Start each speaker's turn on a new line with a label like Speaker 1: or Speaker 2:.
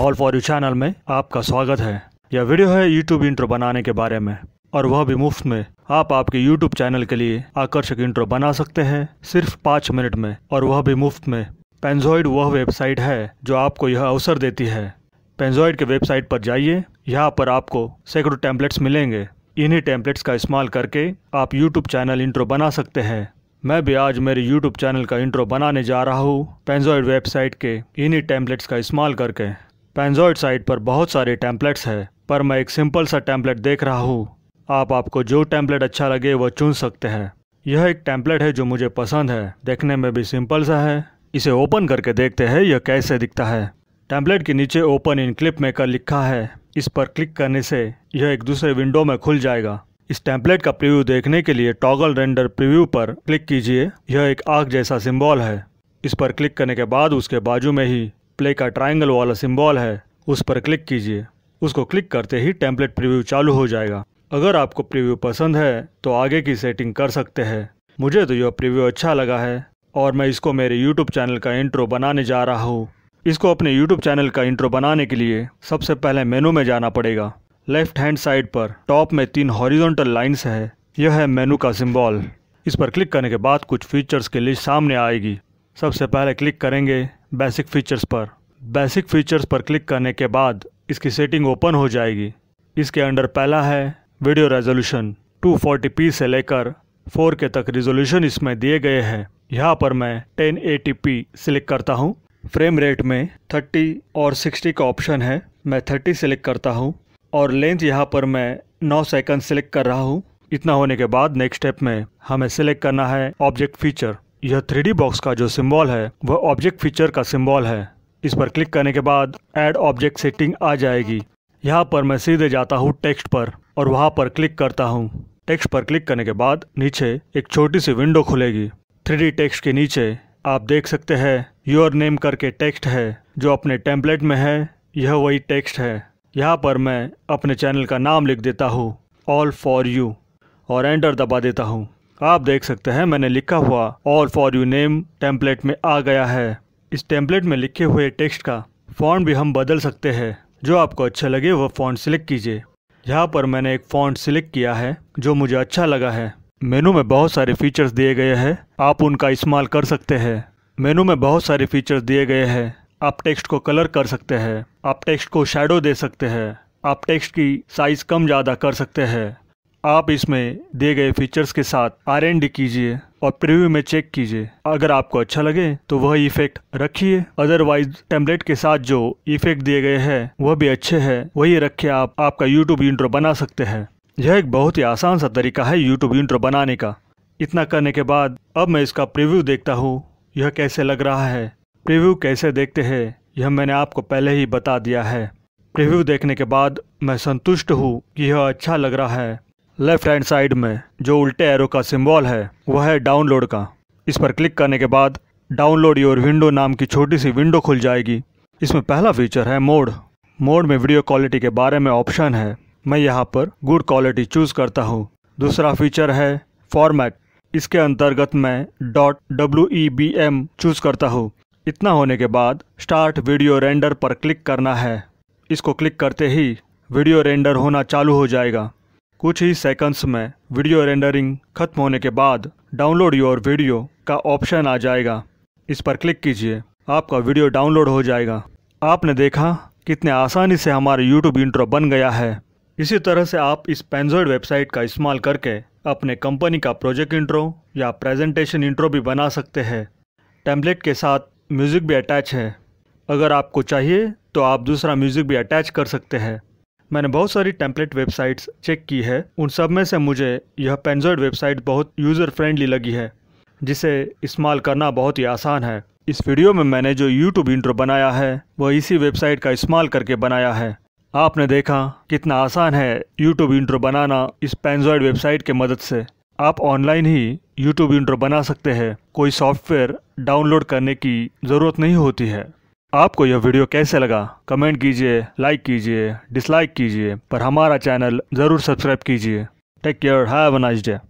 Speaker 1: all for you channel में आपका स्वागत है यह वीडियो है यूट्यूब इंट्रो बनाने के बारे में और वह भी मुफ्त में आप आपके यूट्यूब चैनल के लिए आकर्षक इंट्रो बना सकते हैं सिर्फ पाँच मिनट में और वह भी मुफ्त में पेंजॉइड वह वेबसाइट है जो आपको यह अवसर देती है पेंजॉइड के वेबसाइट पर जाइए यहाँ पर आपको सैकड़ों टैंपलेट्स मिलेंगे इन्हीं टैंपलेट्स का इस्तेमाल करके आप यूट्यूब चैनल इंट्रो बना सकते हैं मैं भी आज मेरे YouTube चैनल का इंट्रो बनाने जा रहा हूँ पेंजॉइड वेबसाइट के इन्हीं टैंपलेट्स का इस्तेमाल करके पेंजॉइड साइट पर बहुत सारे टैंपलेट्स हैं पर मैं एक सिंपल सा टैंपलेट देख रहा हूँ आप आपको जो टैंपलेट अच्छा लगे वह चुन सकते हैं यह एक टैंपलेट है जो मुझे पसंद है देखने में भी सिंपल सा है इसे ओपन करके देखते हैं यह कैसे दिखता है टैंपलेट के नीचे ओपन इन क्लिप मेकर लिखा है इस पर क्लिक करने से यह एक दूसरे विंडो में खुल जाएगा इस टैंपलेट का प्रीव्यू देखने के लिए टॉगल रेंडर प्रीव्यू पर क्लिक कीजिए यह एक आग जैसा सिंबल है इस पर क्लिक करने के बाद उसके बाजू में ही प्ले का ट्रायंगल वाला सिम्बॉल है उस पर क्लिक कीजिए उसको क्लिक करते ही टेम्पलेट प्रीव्यू चालू हो जाएगा अगर आपको प्रीव्यू पसंद है तो आगे की सेटिंग कर सकते हैं मुझे तो यह प्रीव्यू अच्छा लगा है और मैं इसको मेरे यूट्यूब चैनल का इंट्रो बनाने जा रहा हूँ इसको अपने यूट्यूब चैनल का इंट्रो बनाने के लिए सबसे पहले मेनू में जाना पड़ेगा लेफ्ट हैंड साइड पर टॉप में तीन हॉरिजोंटल लाइन्स है यह है मेनू का सिम्बॉल इस पर क्लिक करने के बाद कुछ फीचर्स की लिस्ट सामने आएगी सबसे पहले क्लिक करेंगे बेसिक फीचर्स पर बेसिक फीचर्स पर क्लिक करने के बाद इसकी सेटिंग ओपन हो जाएगी इसके अंडर पहला है वीडियो रेजोल्यूशन 240p से लेकर 4K तक रिजोल्यूशन इसमें दिए गए हैं यहाँ पर मैं 1080p सिलेक्ट करता हूँ फ्रेम रेट में 30 और 60 का ऑप्शन है मैं 30 सिलेक्ट करता हूँ और लेंथ यहाँ पर मैं 9 सेकंड सिलेक्ट कर रहा हूँ इतना होने के बाद नेक्स्ट स्टेप में हमें सिलेक्ट करना है ऑब्जेक्ट फीचर यह थ्री बॉक्स का जो सिम्बॉल है वह ऑब्जेक्ट फीचर का सिम्बॉल है इस पर क्लिक करने के बाद एड ऑब्जेक्ट सेटिंग आ जाएगी यहाँ पर मैं सीधे जाता हूँ टेक्स्ट पर और वहाँ पर क्लिक करता हूँ टेक्स्ट पर क्लिक करने के बाद नीचे एक छोटी सी विंडो खुलेगी थ्री टेक्स्ट के नीचे आप देख सकते हैं योर नेम करके टेक्स्ट है जो अपने टेम्पलेट में है यह वही टेक्स्ट है यहाँ पर मैं अपने चैनल का नाम लिख देता हूँ ऑल फॉर यू और एंटर दबा देता हूँ आप देख सकते हैं मैंने लिखा हुआ और फॉर यू नेम टेम्पलेट में आ गया है इस टेम्पलेट में लिखे हुए टेक्स्ट का फॉन्ट भी हम बदल सकते हैं जो आपको अच्छा लगे वह फॉन्ट सिलेक्ट कीजिए यहाँ पर मैंने एक फॉन्ट सिलेक्ट किया है जो मुझे अच्छा लगा है मेनू में बहुत सारे फीचर्स दिए गए हैं आप उनका इस्तेमाल कर सकते हैं मेनू में बहुत सारे फीचर्स दिए गए हैं आप टेक्स्ट को कलर कर सकते हैं आप टेक्स्ट को शेडो दे सकते हैं आप टेक्स्ट की साइज़ कम ज़्यादा कर सकते हैं आप इसमें दिए गए फीचर्स के साथ आर कीजिए और प्रीव्यू में चेक कीजिए अगर आपको अच्छा लगे तो वह इफेक्ट रखिए अदरवाइज टेम्पलेट के साथ जो इफेक्ट दिए गए हैं वह भी अच्छे हैं वही रखे आप आपका यूट्यूब इंट्रो बना सकते हैं यह एक बहुत ही आसान सा तरीका है यूट्यूब इंट्रो बनाने का इतना करने के बाद अब मैं इसका प्रिव्यू देखता हूँ यह कैसे लग रहा है प्रिव्यू कैसे देखते हैं यह मैंने आपको पहले ही बता दिया है प्रिव्यू देखने के बाद मैं संतुष्ट हूँ कि यह अच्छा लग रहा है लेफ्ट हैंड साइड में जो उल्टे एरो का सिंबल है वह है डाउनलोड का इस पर क्लिक करने के बाद डाउनलोड योर विंडो नाम की छोटी सी विंडो खुल जाएगी इसमें पहला फीचर है मोड मोड में वीडियो क्वालिटी के बारे में ऑप्शन है मैं यहाँ पर गुड क्वालिटी चूज़ करता हूँ दूसरा फीचर है फॉर्मेट इसके अंतर्गत मैं dot W E B M choose करता हूँ इतना होने के बाद स्टार्ट वीडियो रेंडर पर क्लिक करना है इसको क्लिक करते ही वीडियो रेंडर होना चालू हो जाएगा कुछ ही सेकंड्स में वीडियो रेंडरिंग खत्म होने के बाद डाउनलोड योर वीडियो का ऑप्शन आ जाएगा इस पर क्लिक कीजिए आपका वीडियो डाउनलोड हो जाएगा आपने देखा कितने आसानी से हमारा यूट्यूब इंट्रो बन गया है इसी तरह से आप इस पेंजोइड वेबसाइट का इस्तेमाल करके अपने कंपनी का प्रोजेक्ट इंट्रो या प्रेजेंटेशन इंट्रो भी बना सकते हैं टेम्पलेट के साथ म्यूज़िक भी अटैच है अगर आपको चाहिए तो आप दूसरा म्यूज़िक भी अटैच कर सकते हैं मैंने बहुत सारी टेम्पलेट वेबसाइट्स चेक की है उन सब में से मुझे यह पेंजॉइड वेबसाइट बहुत यूज़र फ्रेंडली लगी है जिसे इस्तेमाल करना बहुत ही आसान है इस वीडियो में मैंने जो यूट्यूब इंट्रो बनाया है वह इसी वेबसाइट का इस्तेमाल करके बनाया है आपने देखा कितना आसान है यूट्यूब इंट्रो बनाना इस पेंजॉइड वेबसाइट के मदद से आप ऑनलाइन ही यूट्यूब इंट्रो बना सकते हैं कोई सॉफ्टवेयर डाउनलोड करने की ज़रूरत नहीं होती है आपको यह वीडियो कैसे लगा कमेंट कीजिए लाइक कीजिए डिसलाइक कीजिए पर हमारा चैनल ज़रूर सब्सक्राइब कीजिए take care have a nice day